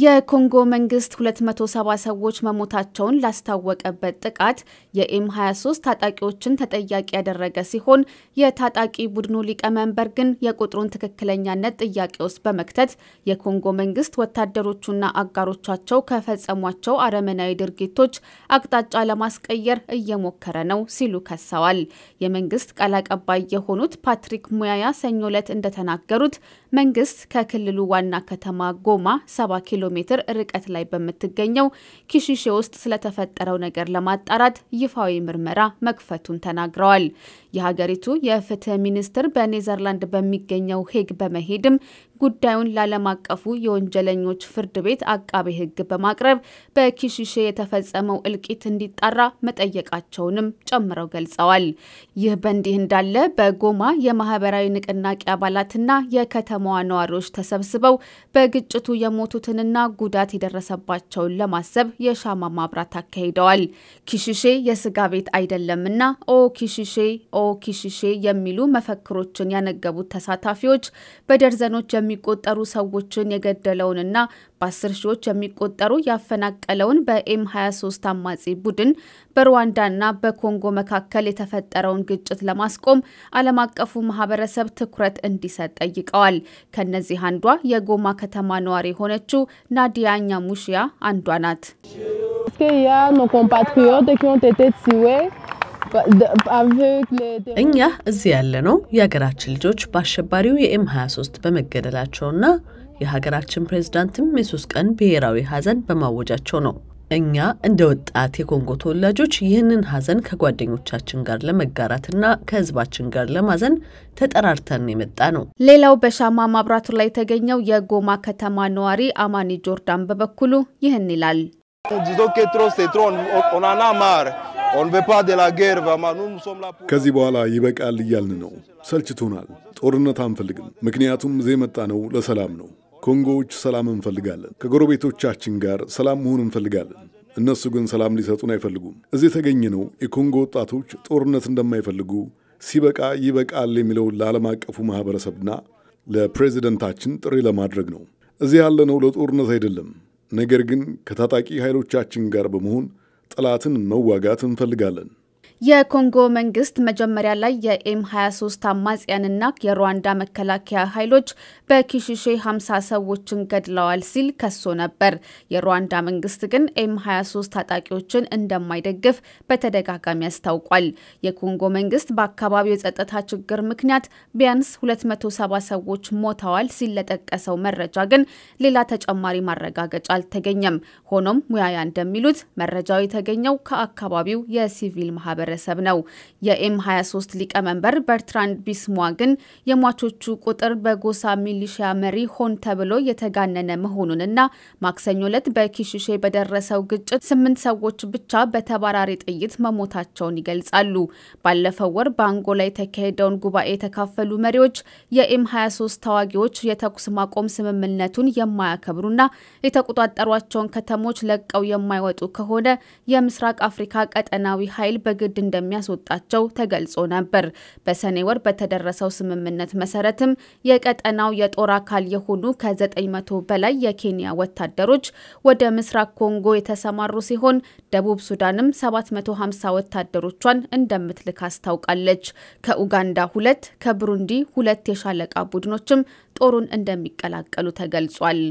የኮንጎ መንግስት 270 ሰዎች መሞታቸውን ላስታወቀበት ጥቃት የኤም 23 ታጣቂዎችን ተጠያቂ ያደረገ ሲሆን የታጣቂ ቡድኑ ሊቀመንበር ግን የቁጥሩን ትክክለኛነት ጥያቄ ውስጥ በመክተት የኮንጎ መንግስት ወታደሮቹና አጋሮቻቸው ከፈጸሟቸው አረመናዊ ድርጊቶች አቅጣጫ ለማስቀየር እየሞከረ ነው ሲሉ ከሰዋል። የመንግስት ቃል አቀባይ የሆኑት ፓትሪክ ሙያያ ሰኞ ዕለት እንደተናገሩት መንግስት ከክልሉ ዋና ከተማ ጎማ 70 ኪሎ ኪሎ ሜትር ርቀት ላይ በምትገኘው ኪሺሼ ውስጥ ስለተፈጠረው ነገር ለማጣራት ይፋዊ ምርመራ መክፈቱን ተናግረዋል። የሀገሪቱ የፍትህ ሚኒስትር በኔዘርላንድ በሚገኘው ሄግ በመሄድም ጉዳዩን ለዓለም አቀፉ የወንጀለኞች ፍርድ ቤት አቃቤ ሕግ በማቅረብ በኪሺሼ የተፈጸመው እልቂት እንዲጣራ መጠየቃቸውንም ጨምረው ገልጸዋል። ይህ በእንዲህ እንዳለ በጎማ የማህበራዊ ንቅናቄ አባላትና የከተማዋ ነዋሪዎች ተሰብስበው በግጭቱ የሞቱትንና ጉዳት የደረሰባቸውን ለማሰብ የሻማ ማብራት አካሂደዋል። ኪሺሼ የስጋ ቤት አይደለምና ኦ ኪሺሼ ኦ ኪሺሼ የሚሉ መፈክሮችን ያነገቡት ተሳታፊዎች በደርዘኖች የሚ የሚቆጠሩ ሰዎችን የገደለውንና በአስር ሺዎች የሚቆጠሩ ያፈናቀለውን በኤም 23 አማጺ ቡድን በሩዋንዳና በኮንጎ መካከል የተፈጠረውን ግጭት ለማስቆም ዓለም አቀፉ ማህበረሰብ ትኩረት እንዲሰጥ ጠይቀዋል። ከእነዚህ አንዷ የጎማ ከተማ ነዋሪ የሆነችው ናዲያ ኛሙሽያ አንዷ ናት። እኛ እዚህ ያለነው የሀገራችን ልጆች በአሸባሪው የኤም 23 በመገደላቸውና የሀገራችን ፕሬዚዳንትም የሶስት ቀን ብሔራዊ ሀዘን በማወጃቸው ነው። እኛ እንደ ወጣት የኮንጎ ተወላጆች ይህንን ሀዘን ከጓደኞቻችን ጋር ለመጋራትና ከህዝባችን ጋር ለማዘን ተጠራርተን የመጣ ነው። ሌላው በሻማ ማብራቱ ላይ የተገኘው የጎማ ከተማ ነዋሪ አማኒ ጆርዳን በበኩሉ ይህን ይላል። ከዚህ በኋላ ይበቃል እያልን ነው። ሰልችቶናል። ጦርነት አንፈልግም። ምክንያቱም እዚህ የመጣነው ለሰላም ነው። ኮንጎዎች ሰላም እንፈልጋለን። ከጎረቤቶቻችን ጋር ሰላም መሆን እንፈልጋለን። እነሱ ግን ሰላም ሊሰጡን አይፈልጉም። እዚህ የተገኘ ነው የኮንጎ ወጣቶች ጦርነት እንደማይፈልጉ ሲበቃ ይበቃል የሚለው ለዓለም አቀፉ ማህበረሰብና ለፕሬዚደንታችን ጥሪ ለማድረግ ነው። እዚህ ያለነው ለጦርነት አይደለም። ነገር ግን ከታጣቂ ኃይሎቻችን ጋር በመሆን ጠላትን መዋጋት እንፈልጋለን። የኮንጎ መንግስት መጀመሪያ ላይ የኤም 23 አማጽያንና የሩዋንዳ መከላከያ ኃይሎች በኪሽሼ 50 ሰዎችን ገድለዋል ሲል ከሶ ነበር። የሩዋንዳ መንግስት ግን ኤም 23 ታጣቂዎችን እንደማይደግፍ በተደጋጋሚ አስታውቋል። የኮንጎ መንግስት በአካባቢው የጸጥታ ችግር ምክንያት ቢያንስ 270 ሰዎች ሞተዋል ሲል ለጠቀሰው መረጃ ግን ሌላ ተጨማሪ ማረጋገጫ አልተገኘም። ሆኖም ሙያያ እንደሚሉት መረጃው የተገኘው ከአካባቢው የሲቪል ማህበር ማህበረሰብ ነው። የኤም 23 ሊቀመንበር በርትራንድ ቢስሟ ግን የሟቾቹ ቁጥር በጎሳ ሚሊሺያ መሪ ሆን ተብሎ የተጋነነ መሆኑንና ማክሰኞ ዕለት በኪሽሼ በደረሰው ግጭት ስምንት ሰዎች ብቻ በተባራሪ ጥይት መሞታቸውን ይገልጻሉ። ባለፈው ወር በአንጎላ የተካሄደውን ጉባኤ የተካፈሉ መሪዎች የኤም 23 ተዋጊዎች የተኩስ ማቆም ስምምነቱን የማያከብሩና የተቆጣጠሯቸውን ከተሞች ለቀው የማይወጡ ከሆነ የምስራቅ አፍሪካ ቀጠናዊ ኃይል በግድ እንደሚያስወጣቸው ተገልጾ ነበር። በሰኔ ወር በተደረሰው ስምምነት መሰረትም የቀጠናው የጦር አካል የሆኑ ከ900 በላይ የኬንያ ወታደሮች ወደ ምስራቅ ኮንጎ የተሰማሩ ሲሆን ደቡብ ሱዳንም 750 ወታደሮቿን እንደምትልክ አስታውቃለች። ከኡጋንዳ ሁለት፣ ከብሩንዲ ሁለት የሻለቃ ቡድኖችም ጦሩን እንደሚቀላቀሉ ተገልጿል።